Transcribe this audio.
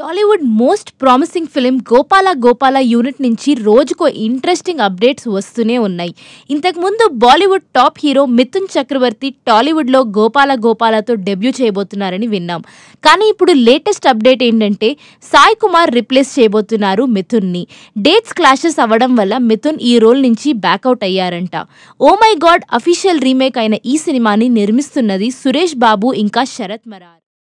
Tollywood most promising film Gopala Gopala unit నుంచి రోజుకో interesting updates వస్తూనే ఉన్నాయి ఇంతకుముందు బాలీవుడ్ టాప్ హీరో మిథున్ చక్రవర్తి టాలీవుడ్లో గోపాల గోపాలతో డెబ్యూ చేయబోతున్నారని విన్నాం కానీ ఇప్పుడు లేటెస్ట్ అప్డేట్ ఏంటంటే సాయి కుమార్ రిప్లేస్ చేయబోతున్నారు మిథున్ని డేట్స్ క్లాషెస్ అవ్వడం వల్ల మిథున్ ఈ రోల్ నుంచి బ్యాకౌట్ అయ్యారంట oh my god official remake అయిన ఈ సినిమాని నిర్మిస్తున్నది సురేష్ బాబు ఇంకా శరత్ మరార్